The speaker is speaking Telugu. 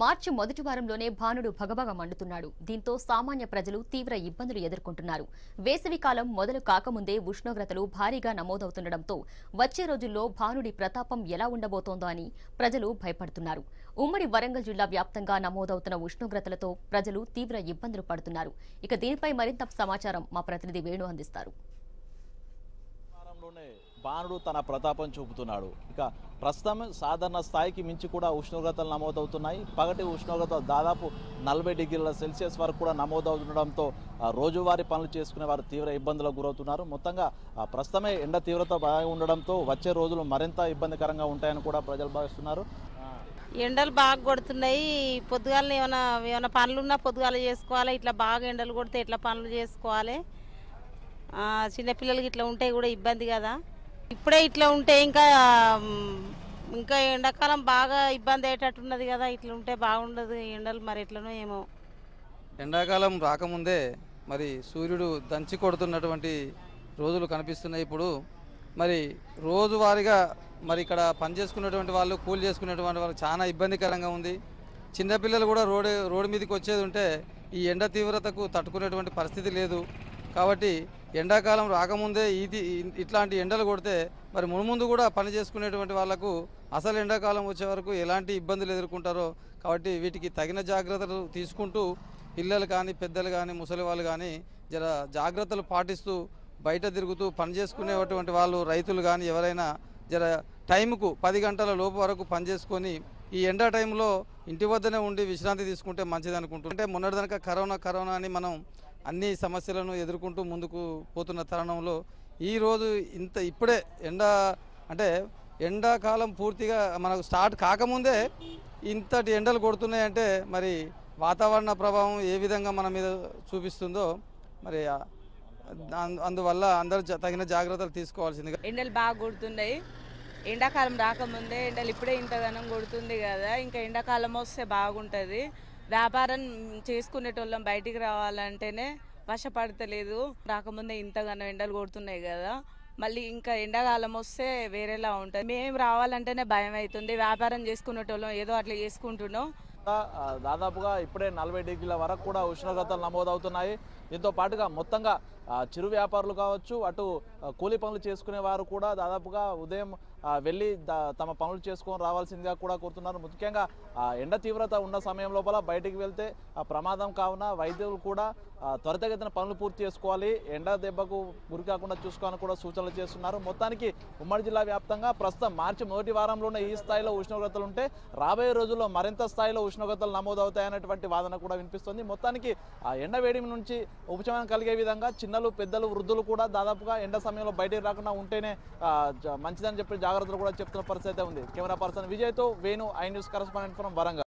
మార్చి మొదటి వారంలోనే భానుడు భగభగ మండుతున్నాడు దీంతో సామాన్య ప్రజలు తీవ్ర ఇబ్బందులు ఎదుర్కొంటున్నారు వేసవికాలం మొదలు కాకముందే ఉష్ణోగ్రతలు భారీగా నమోదవుతుండటంతో వచ్చే రోజుల్లో భానుడి ప్రతాపం ఎలా ఉండబోతోందో అని ప్రజలు భయపడుతున్నారు ఉమ్మడి వరంగల్ జిల్లా వ్యాప్తంగా నమోదవుతున్న ఉష్ణోగ్రతలతో ప్రజలు తీవ్ర ఇబ్బందులు పడుతున్నారు ఇక దీనిపై మరింత సమాచారం మా ప్రతినిధి వేణు అందిస్తారు జిల్లాలోనే బాణుడు తన ప్రతాపం చూపుతున్నాడు ఇక ప్రస్తుతం సాధారణ స్థాయికి మించి కూడా ఉష్ణోగ్రతలు నమోదవుతున్నాయి పగటి ఉష్ణోగ్రత దాదాపు నలభై డిగ్రీల సెల్సియస్ వరకు కూడా నమోదవుతుండడంతో రోజువారీ పనులు చేసుకునే వారు తీవ్ర ఇబ్బందులకు గురవుతున్నారు మొత్తంగా ప్రస్తుతమే ఎండ తీవ్రత బాగా ఉండడంతో వచ్చే రోజులు మరింత ఇబ్బందికరంగా ఉంటాయని కూడా ప్రజలు భావిస్తున్నారు ఎండలు బాగా కొడుతున్నాయి పొద్దుగాలను ఏమైనా ఏమైనా పనులున్నా పొద్దుగాలు చేసుకోవాలి ఇట్లా బాగా ఎండలు కొడితే ఎట్లా పనులు చేసుకోవాలి చిన్నపిల్లలకి ఇట్లా ఉంటే కూడా ఇబ్బంది కదా ఇప్పుడే ఇట్లా ఉంటే ఇంకా ఇంకా ఎండాకాలం బాగా ఇబ్బంది అయ్యేటట్టున్నది కదా ఇట్లా ఉంటే బాగుండదు ఎండలు మరి ఎట్లనో ఏమో ఎండాకాలం రాకముందే మరి సూర్యుడు దంచి కొడుతున్నటువంటి రోజులు కనిపిస్తున్నాయి ఇప్పుడు మరి రోజువారీగా మరి ఇక్కడ పని వాళ్ళు కూలి చేసుకునేటువంటి వాళ్ళు చాలా ఇబ్బందికరంగా ఉంది చిన్నపిల్లలు కూడా రోడ్ రోడ్డు మీదకి వచ్చేది ఉంటే ఈ ఎండ తీవ్రతకు తట్టుకునేటువంటి పరిస్థితి లేదు కాబట్టి ఎండాకాలం రాకముందే ఇది ఇట్లాంటి ఎండలు కొడితే మరి మునుముందు కూడా పని చేసుకునేటువంటి వాళ్లకు అసలు ఎండాకాలం వచ్చే వరకు ఎలాంటి ఇబ్బందులు ఎదుర్కొంటారో కాబట్టి వీటికి తగిన జాగ్రత్తలు తీసుకుంటూ పిల్లలు కానీ పెద్దలు కానీ ముసలి వాళ్ళు కానీ జర జాగ్రత్తలు పాటిస్తూ బయట తిరుగుతూ పని చేసుకునేటువంటి వాళ్ళు రైతులు కానీ ఎవరైనా జర టైంకు పది గంటల లోపు వరకు పనిచేసుకొని ఈ ఎండా టైంలో ఇంటి వద్దనే ఉండి విశ్రాంతి తీసుకుంటే మంచిది అనుకుంటుంది అంటే మొన్నటిదనక కరోనా కరోనా అని మనం అన్ని సమస్యలను ఎదుర్కొంటూ ముందుకు పోతున్న తరుణంలో ఈరోజు ఇంత ఇప్పుడే ఎండ అంటే ఎండాకాలం పూర్తిగా మనకు స్టార్ట్ కాకముందే ఇంతటి ఎండలు కొడుతున్నాయంటే మరి వాతావరణ ప్రభావం ఏ విధంగా మన మీద చూపిస్తుందో మరి అందువల్ల అందరూ తగిన జాగ్రత్తలు తీసుకోవాల్సిందిగా ఎండలు బాగా కొడుతున్నాయి ఎండాకాలం రాకముందే ఎండలు ఇప్పుడే ధనం కొడుతుంది కదా ఇంకా ఎండాకాలం వస్తే బాగుంటుంది వ్యాపారం చేసుకునేటోళ్ళం బయటికి రావాలంటేనే వర్షపడతలేదు రాకముందే ఇంతగానో ఎండలు కొడుతున్నాయి కదా మళ్ళీ ఇంకా ఎండాకాలం వస్తే వేరేలా ఉంటుంది మేము రావాలంటేనే భయం అవుతుంది వ్యాపారం చేసుకునేటోళ్ళం ఏదో అట్లా చేసుకుంటున్నాం దాదాపుగా ఇప్పుడే నలభై డిగ్రీల వరకు కూడా ఉష్ణోగ్రతలు నమోదవుతున్నాయి దీంతో పాటుగా మొత్తంగా చిరు వ్యాపారులు కావచ్చు అటు కూలీ పనులు చేసుకునే వారు కూడా దాదాపుగా ఉదయం వెళ్ళి తమ పనులు చేసుకొని రావాల్సిందిగా కూడా కోరుతున్నారు ముఖ్యంగా ఎండ తీవ్రత ఉన్న సమయం లోపల బయటికి వెళ్తే ప్రమాదం కావున వైద్యులు కూడా త్వరితగతిన పనులు పూర్తి చేసుకోవాలి ఎండ దెబ్బకు గురి కాకుండా చూసుకోవాలని కూడా సూచనలు చేస్తున్నారు మొత్తానికి ఉమ్మడి జిల్లా వ్యాప్తంగా ప్రస్తుతం మార్చి మొదటి వారంలోనే ఈ స్థాయిలో ఉష్ణోగ్రతలు ఉంటే రాబోయే రోజుల్లో మరింత స్థాయిలో ఉష్ణోగ్రతలు నమోదవుతాయనేటువంటి వాదన కూడా వినిపిస్తుంది మొత్తానికి ఆ ఎండ వేడి నుంచి ఉపశమనం కలిగే విధంగా చిన్నలు పెద్దలు వృద్ధులు కూడా దాదాపుగా ఎండ సమయంలో బయటికి రాకుండా ఉంటేనే మంచిదని చెప్పి జాగ్రత్తలు కూడా చెప్తున్న పరిస్థితి ఉంది కెమెరా పర్సన్ విజయ్తో Venu I news correspondent from Warangal